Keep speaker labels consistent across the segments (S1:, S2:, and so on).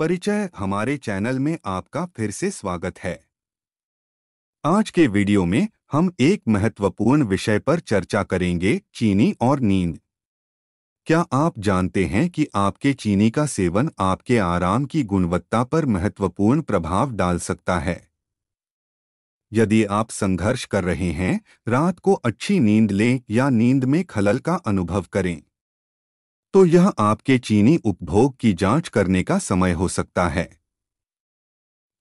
S1: परिचय हमारे चैनल में आपका फिर से स्वागत है आज के वीडियो में हम एक महत्वपूर्ण विषय पर चर्चा करेंगे चीनी और नींद क्या आप जानते हैं कि आपके चीनी का सेवन आपके आराम की गुणवत्ता पर महत्वपूर्ण प्रभाव डाल सकता है यदि आप संघर्ष कर रहे हैं रात को अच्छी नींद लें या नींद में खलल का अनुभव करें तो यह आपके चीनी उपभोग की जांच करने का समय हो सकता है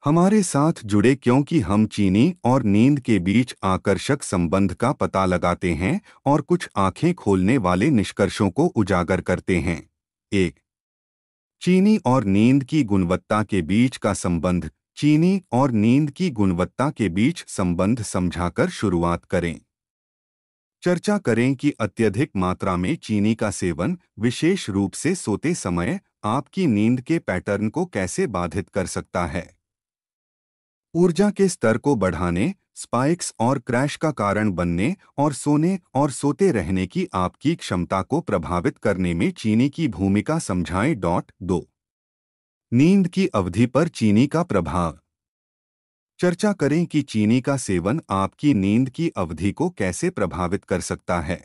S1: हमारे साथ जुड़े क्योंकि हम चीनी और नींद के बीच आकर्षक संबंध का पता लगाते हैं और कुछ आंखें खोलने वाले निष्कर्षों को उजागर करते हैं एक चीनी और नींद की गुणवत्ता के बीच का संबंध चीनी और नींद की गुणवत्ता के बीच संबंध समझाकर शुरुआत करें चर्चा करें कि अत्यधिक मात्रा में चीनी का सेवन विशेष रूप से सोते समय आपकी नींद के पैटर्न को कैसे बाधित कर सकता है ऊर्जा के स्तर को बढ़ाने स्पाइक्स और क्रैश का कारण बनने और सोने और सोते रहने की आपकी क्षमता को प्रभावित करने में चीनी की भूमिका समझाएं डॉट दो नींद की अवधि पर चीनी का प्रभाव चर्चा करें कि चीनी का सेवन आपकी नींद की अवधि को कैसे प्रभावित कर सकता है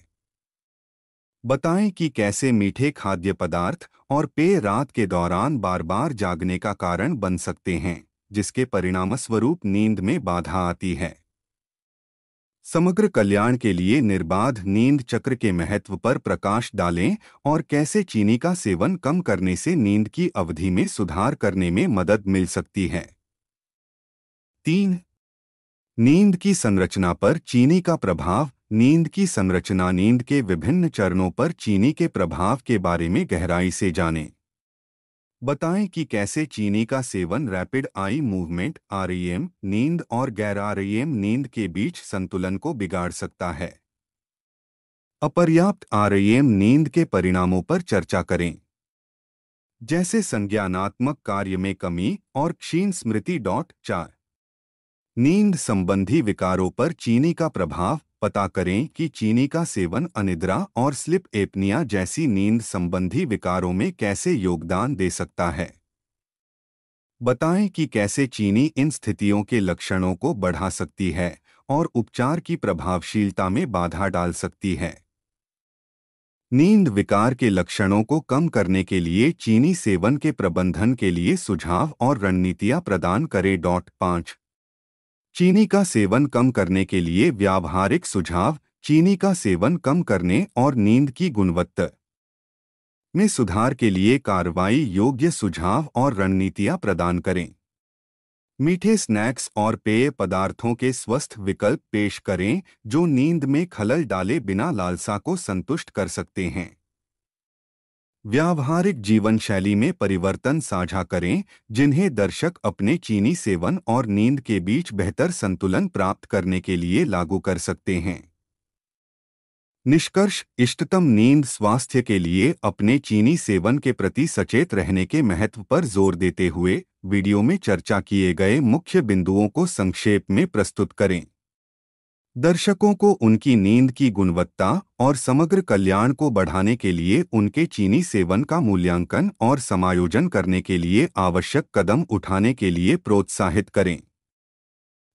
S1: बताएं कि कैसे मीठे खाद्य पदार्थ और पेय रात के दौरान बार बार जागने का कारण बन सकते हैं जिसके परिणामस्वरूप नींद में बाधा आती है समग्र कल्याण के लिए निर्बाध नींद चक्र के महत्व पर प्रकाश डालें और कैसे चीनी का सेवन कम करने से नींद की अवधि में सुधार करने में मदद मिल सकती है तीन नींद की संरचना पर चीनी का प्रभाव नींद की संरचना नींद के विभिन्न चरणों पर चीनी के प्रभाव के बारे में गहराई से जानें बताएं कि कैसे चीनी का सेवन रैपिड आई मूवमेंट आर नींद और गैर आर e नींद के बीच संतुलन को बिगाड़ सकता है अपर्याप्त आर e नींद के परिणामों पर चर्चा करें जैसे संज्ञानात्मक कार्य में कमी और क्षीण स्मृति डॉट चार नींद संबंधी विकारों पर चीनी का प्रभाव पता करें कि चीनी का सेवन अनिद्रा और स्लिप एपनिया जैसी नींद संबंधी विकारों में कैसे योगदान दे सकता है बताएं कि कैसे चीनी इन स्थितियों के लक्षणों को बढ़ा सकती है और उपचार की प्रभावशीलता में बाधा डाल सकती है नींद विकार के लक्षणों को कम करने के लिए चीनी सेवन के प्रबंधन के लिए सुझाव और रणनीतियां प्रदान करें डॉट पांच चीनी का सेवन कम करने के लिए व्यावहारिक सुझाव चीनी का सेवन कम करने और नींद की गुणवत्ता में सुधार के लिए कार्रवाई योग्य सुझाव और रणनीतियां प्रदान करें मीठे स्नैक्स और पेय पदार्थों के स्वस्थ विकल्प पेश करें जो नींद में खलल डाले बिना लालसा को संतुष्ट कर सकते हैं व्यावहारिक जीवन शैली में परिवर्तन साझा करें जिन्हें दर्शक अपने चीनी सेवन और नींद के बीच बेहतर संतुलन प्राप्त करने के लिए लागू कर सकते हैं निष्कर्ष इष्टतम नींद स्वास्थ्य के लिए अपने चीनी सेवन के प्रति सचेत रहने के महत्व पर जोर देते हुए वीडियो में चर्चा किए गए मुख्य बिंदुओं को संक्षेप में प्रस्तुत करें दर्शकों को उनकी नींद की गुणवत्ता और समग्र कल्याण को बढ़ाने के लिए उनके चीनी सेवन का मूल्यांकन और समायोजन करने के लिए आवश्यक कदम उठाने के लिए प्रोत्साहित करें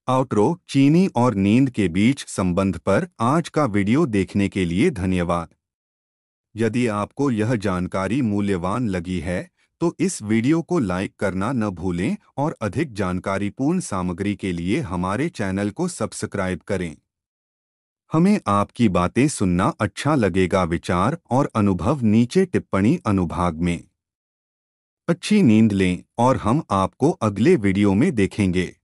S1: आउट्रो चीनी और नींद के बीच संबंध पर आज का वीडियो देखने के लिए धन्यवाद यदि आपको यह जानकारी मूल्यवान लगी है तो इस वीडियो को लाइक करना न भूलें और अधिक जानकारीपूर्ण सामग्री के लिए हमारे चैनल को सब्सक्राइब करें हमें आपकी बातें सुनना अच्छा लगेगा विचार और अनुभव नीचे टिप्पणी अनुभाग में अच्छी नींद लें और हम आपको अगले वीडियो में देखेंगे